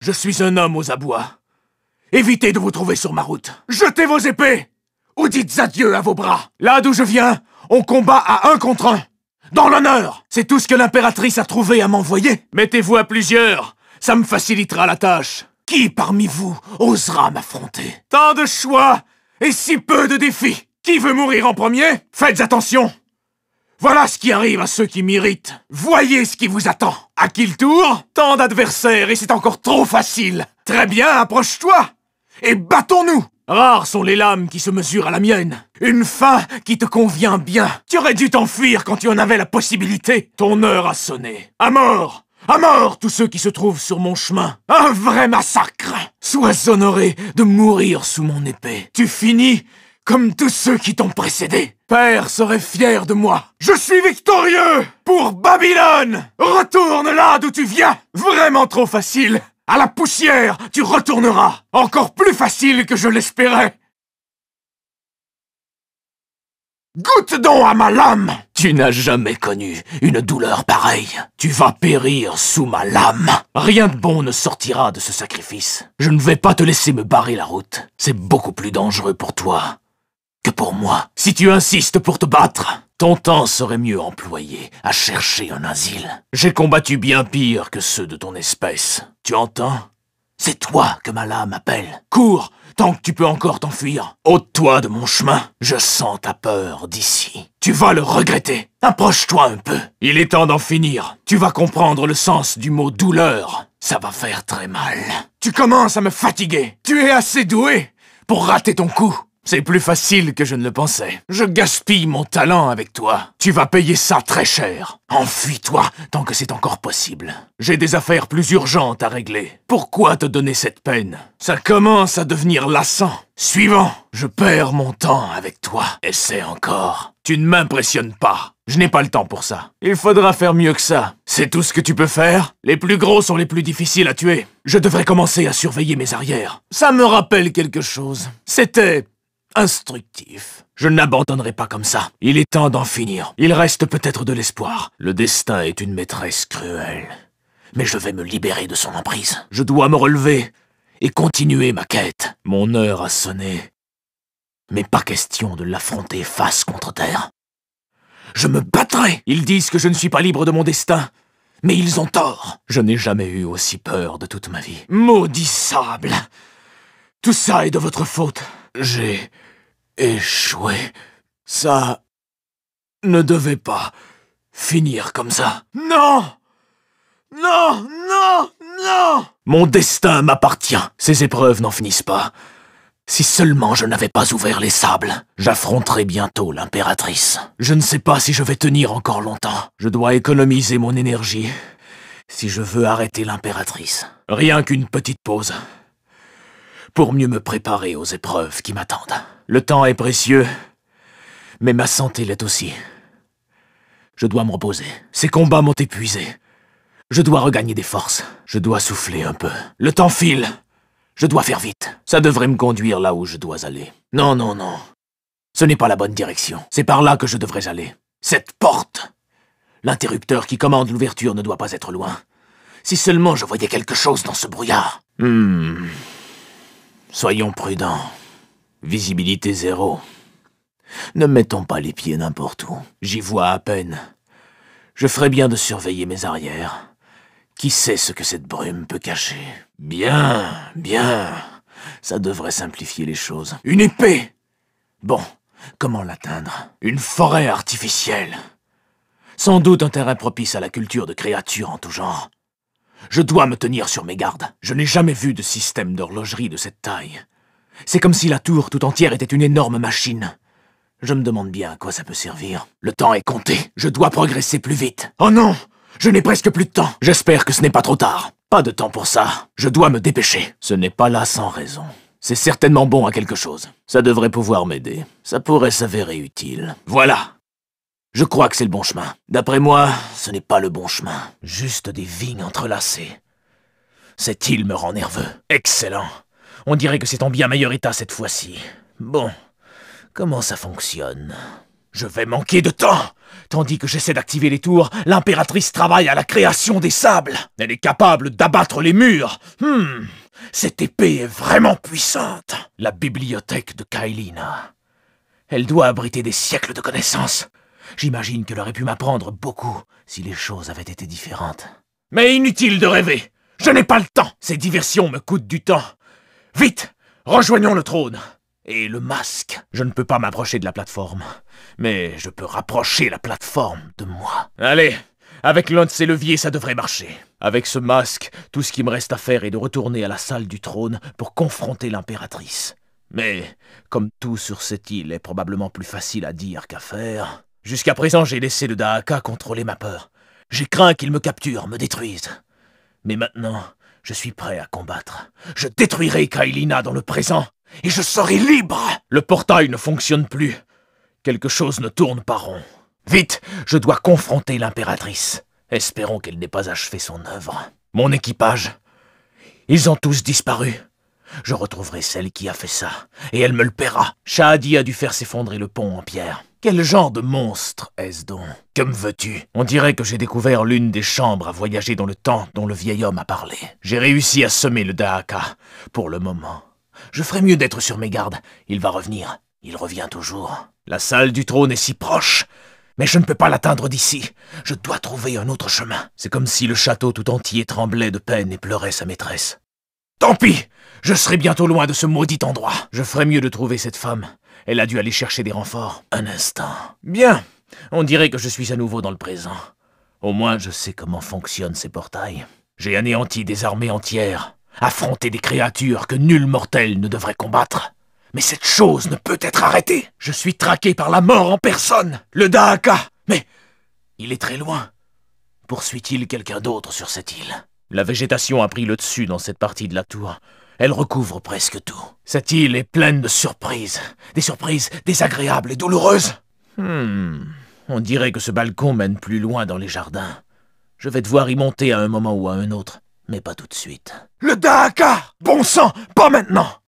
Je suis un homme aux abois. Évitez de vous trouver sur ma route. Jetez vos épées ou dites adieu à vos bras. Là d'où je viens, on combat à un contre un. Dans l'honneur C'est tout ce que l'impératrice a trouvé à m'envoyer. Mettez-vous à plusieurs, ça me facilitera la tâche. Qui parmi vous osera m'affronter Tant de choix et si peu de défis. Qui veut mourir en premier Faites attention voilà ce qui arrive à ceux qui m'irritent. Voyez ce qui vous attend. À qui le tour Tant d'adversaires et c'est encore trop facile. Très bien, approche-toi et battons-nous Rares sont les lames qui se mesurent à la mienne. Une fin qui te convient bien. Tu aurais dû t'enfuir quand tu en avais la possibilité. Ton heure a sonné. À mort À mort tous ceux qui se trouvent sur mon chemin. Un vrai massacre Sois honoré de mourir sous mon épée. Tu finis comme tous ceux qui t'ont précédé. Père serait fier de moi. Je suis victorieux pour Babylone. Retourne là d'où tu viens. Vraiment trop facile. À la poussière, tu retourneras. Encore plus facile que je l'espérais. Goûte donc à ma lame Tu n'as jamais connu une douleur pareille. Tu vas périr sous ma lame. Rien de bon ne sortira de ce sacrifice. Je ne vais pas te laisser me barrer la route. C'est beaucoup plus dangereux pour toi que pour moi. Si tu insistes pour te battre, ton temps serait mieux employé à chercher un asile. J'ai combattu bien pire que ceux de ton espèce. Tu entends C'est toi que ma lame appelle. Cours, tant que tu peux encore t'enfuir. Ôte-toi de mon chemin. Je sens ta peur d'ici. Tu vas le regretter. Approche-toi un peu. Il est temps d'en finir. Tu vas comprendre le sens du mot douleur. Ça va faire très mal. Tu commences à me fatiguer. Tu es assez doué pour rater ton coup. C'est plus facile que je ne le pensais. Je gaspille mon talent avec toi. Tu vas payer ça très cher. Enfuis-toi tant que c'est encore possible. J'ai des affaires plus urgentes à régler. Pourquoi te donner cette peine Ça commence à devenir lassant. Suivant, je perds mon temps avec toi. Essaie encore. Tu ne m'impressionnes pas. Je n'ai pas le temps pour ça. Il faudra faire mieux que ça. C'est tout ce que tu peux faire Les plus gros sont les plus difficiles à tuer. Je devrais commencer à surveiller mes arrières. Ça me rappelle quelque chose. C'était instructif. Je n'abandonnerai pas comme ça. Il est temps d'en finir. Il reste peut-être de l'espoir. Le destin est une maîtresse cruelle. Mais je vais me libérer de son emprise. Je dois me relever et continuer ma quête. Mon heure a sonné. Mais pas question de l'affronter face contre terre. Je me battrai. Ils disent que je ne suis pas libre de mon destin. Mais ils ont tort. Je n'ai jamais eu aussi peur de toute ma vie. sable, Tout ça est de votre faute. J'ai échoué. Ça ne devait pas finir comme ça. Non Non Non Non Mon destin m'appartient. Ces épreuves n'en finissent pas. Si seulement je n'avais pas ouvert les sables, j'affronterais bientôt l'impératrice. Je ne sais pas si je vais tenir encore longtemps. Je dois économiser mon énergie si je veux arrêter l'impératrice. Rien qu'une petite pause pour mieux me préparer aux épreuves qui m'attendent. Le temps est précieux, mais ma santé l'est aussi. Je dois me reposer. Ces combats m'ont épuisé. Je dois regagner des forces. Je dois souffler un peu. Le temps file. Je dois faire vite. Ça devrait me conduire là où je dois aller. Non, non, non. Ce n'est pas la bonne direction. C'est par là que je devrais aller. Cette porte L'interrupteur qui commande l'ouverture ne doit pas être loin. Si seulement je voyais quelque chose dans ce brouillard. Hmm. Soyons prudents. Visibilité zéro. Ne mettons pas les pieds n'importe où. J'y vois à peine. Je ferais bien de surveiller mes arrières. Qui sait ce que cette brume peut cacher Bien, bien. Ça devrait simplifier les choses. Une épée Bon, comment l'atteindre Une forêt artificielle. Sans doute un terrain propice à la culture de créatures en tout genre. Je dois me tenir sur mes gardes. Je n'ai jamais vu de système d'horlogerie de cette taille. C'est comme si la tour tout entière était une énorme machine. Je me demande bien à quoi ça peut servir. Le temps est compté. Je dois progresser plus vite. Oh non Je n'ai presque plus de temps. J'espère que ce n'est pas trop tard. Pas de temps pour ça. Je dois me dépêcher. Ce n'est pas là sans raison. C'est certainement bon à quelque chose. Ça devrait pouvoir m'aider. Ça pourrait s'avérer utile. Voilà je crois que c'est le bon chemin. D'après moi, ce n'est pas le bon chemin. Juste des vignes entrelacées. Cette île me rend nerveux. Excellent. On dirait que c'est en bien meilleur état cette fois-ci. Bon, comment ça fonctionne Je vais manquer de temps Tandis que j'essaie d'activer les tours, l'impératrice travaille à la création des sables. Elle est capable d'abattre les murs. Hmm, cette épée est vraiment puissante. La bibliothèque de Kailina. Elle doit abriter des siècles de connaissances. J'imagine qu'elle aurait pu m'apprendre beaucoup si les choses avaient été différentes. Mais inutile de rêver Je n'ai pas le temps Ces diversions me coûtent du temps Vite Rejoignons le trône Et le masque Je ne peux pas m'approcher de la plateforme, mais je peux rapprocher la plateforme de moi. Allez Avec l'un de ces leviers, ça devrait marcher. Avec ce masque, tout ce qui me reste à faire est de retourner à la salle du trône pour confronter l'impératrice. Mais, comme tout sur cette île est probablement plus facile à dire qu'à faire, Jusqu'à présent, j'ai laissé le daaka contrôler ma peur. J'ai craint qu'il me capture, me détruise. Mais maintenant, je suis prêt à combattre. Je détruirai Kailina dans le présent, et je serai libre Le portail ne fonctionne plus. Quelque chose ne tourne pas rond. Vite, je dois confronter l'impératrice. Espérons qu'elle n'ait pas achevé son œuvre. Mon équipage. Ils ont tous disparu. Je retrouverai celle qui a fait ça, et elle me le paiera. Shahadi a dû faire s'effondrer le pont en pierre. Quel genre de monstre est-ce donc Que me veux-tu On dirait que j'ai découvert l'une des chambres à voyager dans le temps dont le vieil homme a parlé. J'ai réussi à semer le Dahaka, pour le moment. Je ferais mieux d'être sur mes gardes. Il va revenir. Il revient toujours. La salle du trône est si proche mais je ne peux pas l'atteindre d'ici. Je dois trouver un autre chemin. C'est comme si le château tout entier tremblait de peine et pleurait sa maîtresse. Tant pis Je serai bientôt loin de ce maudit endroit. Je ferai mieux de trouver cette femme elle a dû aller chercher des renforts. Un instant. Bien. On dirait que je suis à nouveau dans le présent. Au moins, je sais comment fonctionnent ces portails. J'ai anéanti des armées entières, affronté des créatures que nul mortel ne devrait combattre. Mais cette chose ne peut être arrêtée. Je suis traqué par la mort en personne, le Daaka. Mais il est très loin. Poursuit-il quelqu'un d'autre sur cette île La végétation a pris le dessus dans cette partie de la tour. Elle recouvre presque tout. Cette île est pleine de surprises. Des surprises désagréables et douloureuses. Hmm. On dirait que ce balcon mène plus loin dans les jardins. Je vais devoir y monter à un moment ou à un autre, mais pas tout de suite. Le daka Bon sang Pas maintenant